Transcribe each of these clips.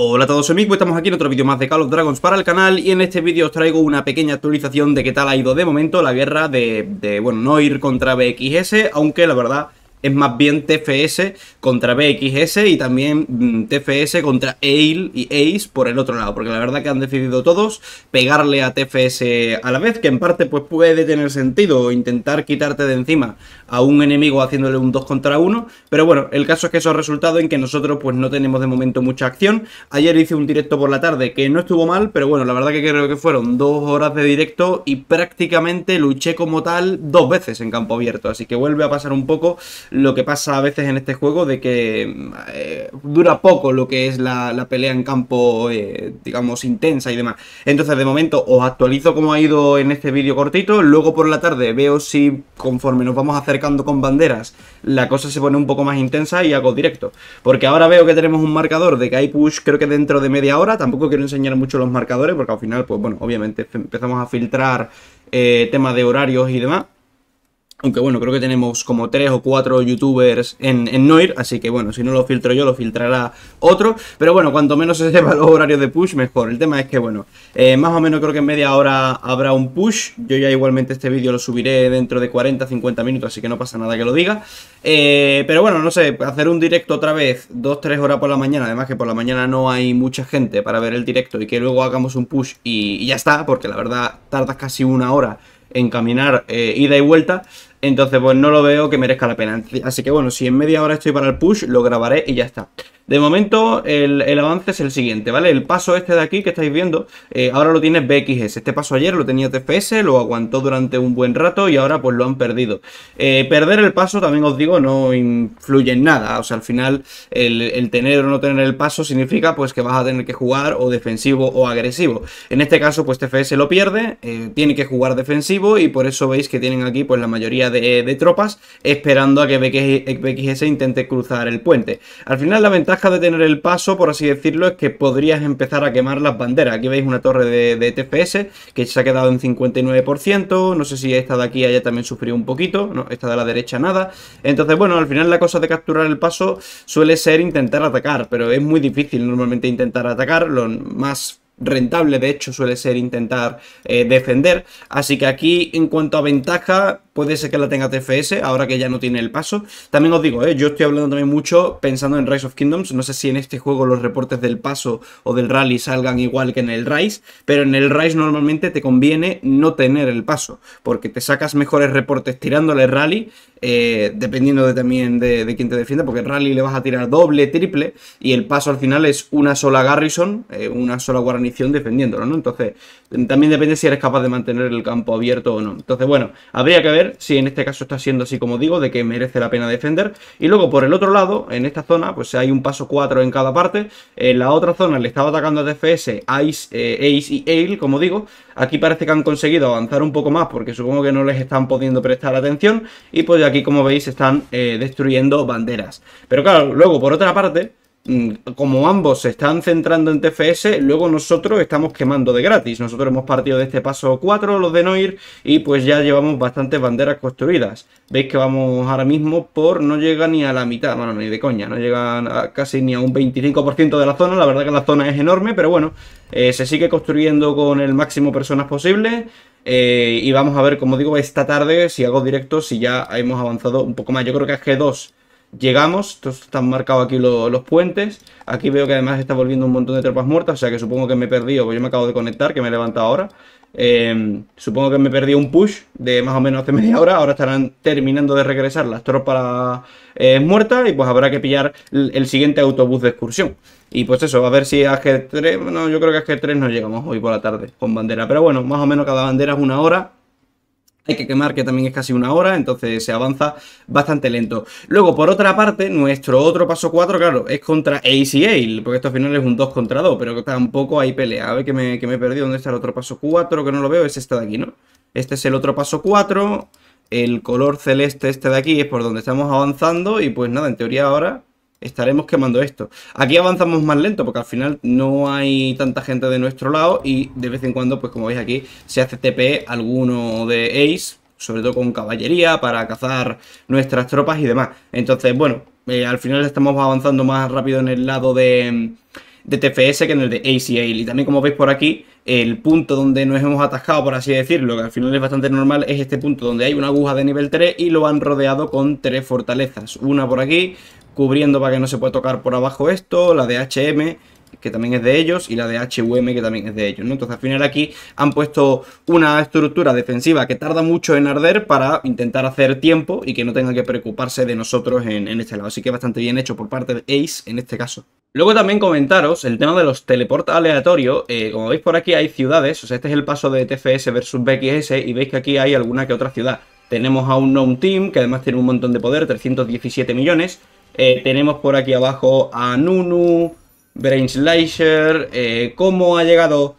Hola a todos amigos, estamos aquí en otro vídeo más de Call of Dragons para el canal y en este vídeo os traigo una pequeña actualización de qué tal ha ido de momento la guerra de, de bueno, ir contra BXS, aunque la verdad es más bien TFS contra BXS y también mm, TFS contra Ale y Ace por el otro lado, porque la verdad que han decidido todos pegarle a TFS a la vez, que en parte pues puede tener sentido intentar quitarte de encima a un enemigo haciéndole un 2 contra 1, pero bueno, el caso es que eso ha resultado en que nosotros pues no tenemos de momento mucha acción. Ayer hice un directo por la tarde que no estuvo mal, pero bueno, la verdad que creo que fueron dos horas de directo y prácticamente luché como tal dos veces en campo abierto, así que vuelve a pasar un poco lo que pasa a veces en este juego de que eh, dura poco lo que es la, pelea en campo, eh, digamos, intensa y demás. Entonces, de momento os actualizo cómo ha ido en este vídeo cortito, luego por la tarde veo si conforme nos vamos acercando con banderas, la cosa se pone un poco más intensa y hago directo. Porque ahora veo que tenemos un marcador de que hay push creo que dentro de media hora, tampoco quiero enseñar mucho los marcadores porque al final, pues bueno, obviamente empezamos a filtrar eh, temas de horarios y demás. Aunque bueno, creo que tenemos como 3 o 4 youtubers en, Noir, así que bueno, si no lo filtro yo, lo filtrará otro. Pero bueno, cuanto menos se sepa los horarios de push, mejor. El tema es que bueno, eh, más o menos creo que en media hora habrá un push. Yo ya igualmente este vídeo lo subiré dentro de 40, 50 minutos, así que no pasa nada que lo diga. Eh, pero bueno, no sé, hacer un directo otra vez, 2, 3 horas por la mañana, además que por la mañana no hay mucha gente para ver el directo y que luego hagamos un push y, ya está, porque la verdad tardas casi una hora en caminar eh, ida y vuelta entonces, pues no lo veo que merezca la pena. Así que bueno, si en media hora estoy para el push, lo grabaré y ya está. De momento, el, avance es el siguiente, ¿vale? El paso este de aquí que estáis viendo, eh, ahora lo tiene BXS. Este paso ayer lo tenía TFS, lo aguantó durante un buen rato y ahora pues lo han perdido. Eh, perder el paso, también os digo, no influye en nada. O sea, al final, el, tener o no tener el paso significa pues que vas a tener que jugar o defensivo o agresivo. En este caso, pues TFS lo pierde, eh, tiene que jugar defensivo y por eso veis que tienen aquí pues la mayoría de, de tropas esperando a que BXS intente cruzar el puente. Al final, la ventaja de tener el paso, por así decirlo, es que podrías empezar a quemar las banderas. Aquí veis una torre de, TPS que se ha quedado en 59%, no sé si esta de aquí haya también sufrido un poquito, no, esta de la derecha nada. Entonces, bueno, al final la cosa de capturar el paso suele ser intentar atacar, pero es muy difícil normalmente intentar atacar, lo más rentable, de hecho suele ser intentar eh, defender, así que aquí en cuanto a ventaja puede ser que la tenga TFS, ahora que ya no tiene el paso. También os digo, eh, yo estoy hablando también mucho pensando en Rise of Kingdoms, no sé si en este juego los reportes del paso o del rally salgan igual que en el Rise, pero en el Rise normalmente te conviene no tener el paso, porque te sacas mejores reportes tirándole rally, eh, dependiendo también de, quién te defienda, porque el rally le vas a tirar doble, triple, y el paso al final es una sola Garrison, una sola Guarani defendiéndolo, ¿no? Entonces, también depende si eres capaz de mantener el campo abierto o no. Entonces, bueno, habría que ver si en este caso está siendo así como digo, de que merece la pena defender. Y luego, por el otro lado, en esta zona, pues hay un paso 4 en cada parte. En la otra zona le estaba atacando a DFS Ice, eh, Ace y Ale, como digo. Aquí parece que han conseguido avanzar un poco más porque supongo que no les están pudiendo prestar atención. Y pues aquí, como veis, están eh, destruyendo banderas. Pero claro, luego, por otra parte, Mm, como ambos se están centrando en TFS, luego nosotros estamos quemando de gratis. Nosotros hemos partido de este paso 4, los de Noir, y pues ya llevamos bastantes banderas construidas. Veis que vamos ahora mismo por... no llega ni a la mitad, bueno, ni de coña, no llega a casi ni a un 25% de la zona. La verdad que la zona es enorme, pero bueno, eh, se sigue construyendo con el máximo personas posible. Eh, y vamos a ver, como digo, esta tarde, si hago directo, si ya hemos avanzado un poco más. Yo creo que es que 2 Llegamos, están marcados aquí los puentes. Aquí veo que además está volviendo un montón de tropas muertas, o sea que supongo que me he perdido, pues yo me acabo de conectar, que me he levantado ahora. Eh, supongo que me perdido un push de más o menos hace media hora. Ahora estarán terminando de regresar las tropas eh, muertas y pues habrá que pillar el, siguiente autobús de excursión. Y pues eso, a ver si a G3, yo creo que a G3 no llegamos hoy por la tarde con bandera. Pero bueno, más o menos cada bandera es una hora hay que quemar, que también es casi una hora, entonces se avanza bastante lento. Luego, por otra parte, nuestro otro paso 4, claro, es contra Ale, porque esto al final es un 2 contra 2, pero tampoco hay pelea. A ver que me, que me he perdido, ¿dónde está el otro paso 4? Que no lo veo, es este de aquí, ¿no? Este es el otro paso 4, el color celeste este de aquí es por donde estamos avanzando y pues nada, en teoría ahora estaremos quemando esto. Aquí avanzamos más lento porque al final no hay tanta gente de nuestro lado y de vez en cuando, pues como veis aquí, se hace TP alguno de Ace, sobre todo con caballería, para cazar nuestras tropas y demás. Entonces, bueno, eh, al final estamos avanzando más rápido en el lado de de TFS que en el de ACL. Y también como veis por aquí, el punto donde nos hemos atascado, por así decirlo, que al final es bastante normal, es este punto donde hay una aguja de nivel 3 y lo han rodeado con tres fortalezas. Una por aquí, cubriendo para que no se pueda tocar por abajo esto, la de HM que también es de ellos, y la de HUM, que también es de ellos, Entonces, al final aquí han puesto una estructura defensiva que tarda mucho en arder para intentar hacer tiempo y que no tenga que preocuparse de nosotros en, este lado. Así que bastante bien hecho por parte de Ace en este caso. Luego también comentaros el tema de los teleport aleatorios. Eh, como veis por aquí hay ciudades, o sea, este es el paso de TFS versus BXS y veis que aquí hay alguna que otra ciudad. Tenemos a un Known Team, que además tiene un montón de poder, 317 millones. Eh, tenemos por aquí abajo a Nunu, Brain Slicer, eh, cómo ha llegado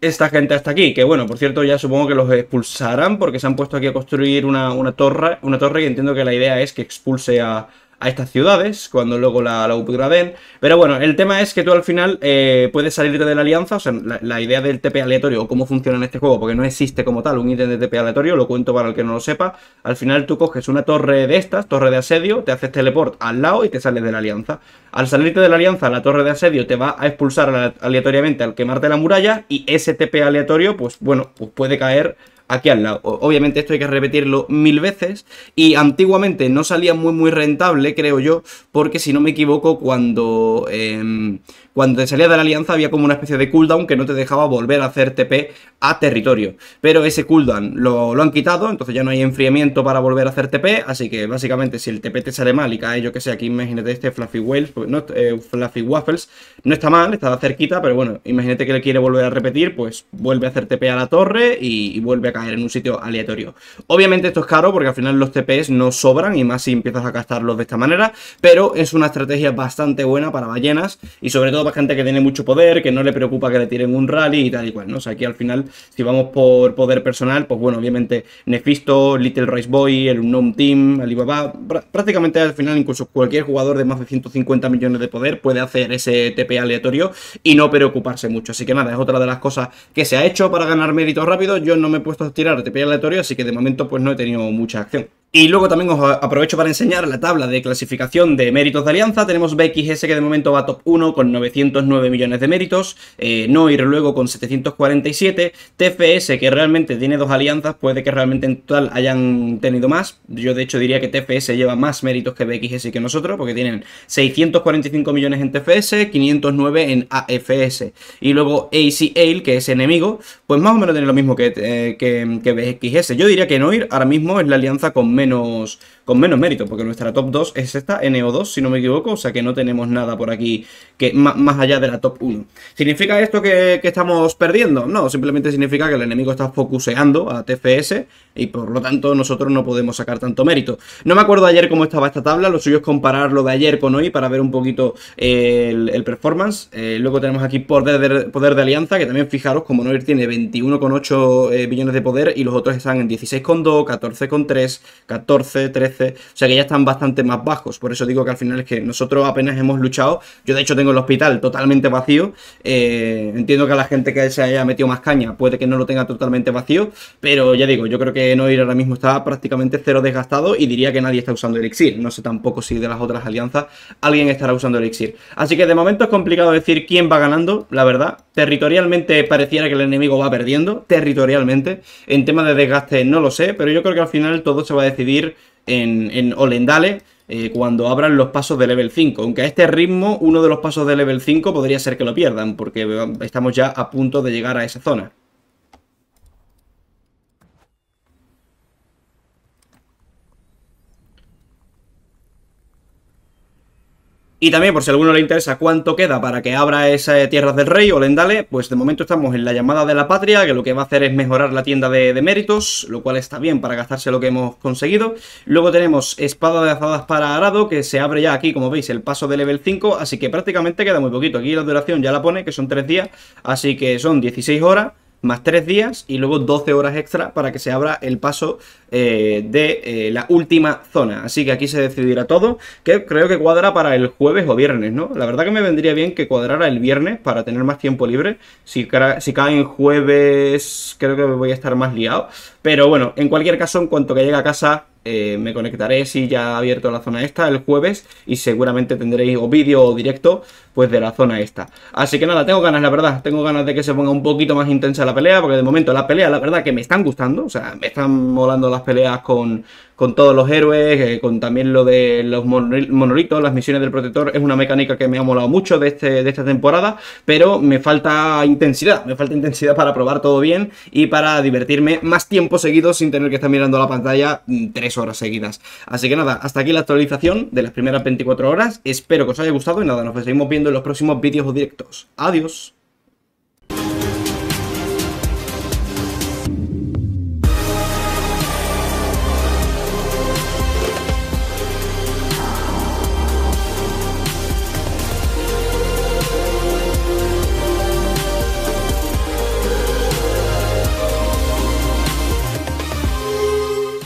esta gente hasta aquí. Que bueno, por cierto, ya supongo que los expulsarán porque se han puesto aquí a construir una torre, una torre y entiendo que la idea es que expulse a, a estas ciudades cuando luego la, la upgraden. Pero bueno, el tema es que tú al final eh, puedes salirte de la alianza, o sea, la, idea del TP aleatorio o cómo funciona en este juego, porque no existe como tal un ítem de TP aleatorio, lo cuento para el que no lo sepa. Al final tú coges una torre de estas, torre de asedio, te haces teleport al lado y te sales de la alianza. Al salirte de la alianza, la torre de asedio te va a expulsar aleatoriamente al quemarte la muralla y ese TP aleatorio, pues bueno, pues puede caer aquí al lado. Obviamente esto hay que repetirlo mil veces y antiguamente no salía muy muy rentable, creo yo, porque si no me equivoco, cuando, em, cuando te salía de la alianza había como una especie de cooldown que no te dejaba volver a hacer TP a territorio. Pero ese cooldown lo, lo han quitado, entonces ya no hay enfriamiento para volver a hacer TP, así que básicamente si el TP te sale mal y cae yo que sé, aquí imagínate este Fluffy pues, no, eh, Fluffy Waffles, no está mal, está cerquita, pero bueno, imagínate que le quiere volver a repetir, pues vuelve a hacer TP a la torre y, y vuelve a caer en un sitio aleatorio. Obviamente esto es caro porque al final los TPs no sobran y más si empiezas a gastarlos de esta manera, pero es una estrategia bastante buena para ballenas y sobre todo para gente que tiene mucho poder, que no le preocupa que le tiren un rally y tal y cual, ¿no? O sea, aquí al final, si vamos por poder personal, pues bueno, obviamente Nefisto, Little Rice Boy, el Gnome Team, Alibaba, prácticamente al final incluso cualquier jugador de más de 150 millones de poder puede hacer ese TP aleatorio y no preocuparse mucho. Así que nada, es otra de las cosas que se ha hecho para ganar méritos rápido. Yo no me he puesto tirar de pie aleatorio, así que de momento pues no he tenido mucha acción. Y luego también os aprovecho para enseñar la tabla de clasificación de méritos de Alianza. Tenemos BXS que de momento va top 1 con 909 millones de méritos, eh, Noir luego con 747, TFS que realmente tiene dos alianzas, puede que realmente en total hayan tenido más. Yo de hecho diría que TFS lleva más méritos que BXS que nosotros porque tienen 645 millones en TFS, 509 en AFS. Y luego Ale, que es enemigo, pues más o menos tiene lo mismo que, eh, BXS. Yo diría que Noir ahora mismo es la alianza con menos menos, con menos mérito, porque nuestra top 2 es esta, NO2, si no me equivoco, o sea que no tenemos nada por aquí que más allá de la top 1. ¿Significa esto que, estamos perdiendo? No, simplemente significa que el enemigo está focuseando a TFS y por lo tanto nosotros no podemos sacar tanto mérito. No me acuerdo ayer cómo estaba esta tabla, lo suyo es comparar lo de ayer con hoy para ver un poquito el, performance. Eh, luego tenemos aquí poder de, poder de alianza, que también fijaros, como Noir tiene 21,8 eh, billones de poder y los otros están en 16,2, 14,3, 14, 13, o sea que ya están bastante más bajos. Por eso digo que al final es que nosotros apenas hemos luchado. Yo de hecho tengo el hospital totalmente vacío. Eh, entiendo que a la gente que se haya metido más caña puede que no lo tenga totalmente vacío, pero ya digo, yo creo que Noir ahora mismo está prácticamente cero desgastado y diría que nadie está usando Elixir. No sé tampoco si de las otras alianzas alguien estará usando Elixir. Así que de momento es complicado decir quién va ganando, la verdad. Territorialmente pareciera que el enemigo va perdiendo, territorialmente. En tema de desgaste no lo sé, pero yo creo que al final todo se va a decir en, en Olendale eh, cuando abran los pasos de level 5. Aunque a este ritmo, uno de los pasos de level 5 podría ser que lo pierdan, porque estamos ya a punto de llegar a esa zona. Y también, por si a alguno le interesa cuánto queda para que abra esa Tierras del Rey o Lendale, pues de momento estamos en la llamada de la patria, que lo que va a hacer es mejorar la tienda de, de méritos, lo cual está bien para gastarse lo que hemos conseguido. Luego tenemos Espada de Azadas para Arado, que se abre ya aquí, como veis, el paso de level 5, así que prácticamente queda muy poquito. Aquí la duración ya la pone, que son 3 días, así que son 16 horas más 3 días y luego 12 horas extra para que se abra el paso eh, de eh, la última zona. Así que aquí se decidirá todo, que creo que cuadra para el jueves o viernes, ¿no? La verdad que me vendría bien que cuadrara el viernes para tener más tiempo libre. Si, si cae en jueves creo que voy a estar más liado. Pero bueno, en cualquier caso, en cuanto que llegue a casa, eh, me conectaré si ya ha abierto la zona esta el jueves y seguramente tendréis o vídeo o directo pues de la zona esta. Así que nada, tengo ganas, la verdad, tengo ganas de que se ponga un poquito más intensa la pelea, porque de momento la pelea, la verdad, que me están gustando, o sea, me están molando las peleas con, con todos los héroes, eh, con también lo de los monolitos, las misiones del protector, es una mecánica que me ha molado mucho de, este, de esta temporada, pero me falta intensidad, me falta intensidad para probar todo bien y para divertirme más tiempo seguido sin tener que estar mirando la pantalla mm, tres horas seguidas. Así que nada, hasta aquí la actualización de las primeras 24 horas, espero que os haya gustado y nada, nos seguimos viendo en los próximos vídeos o directos. Adiós.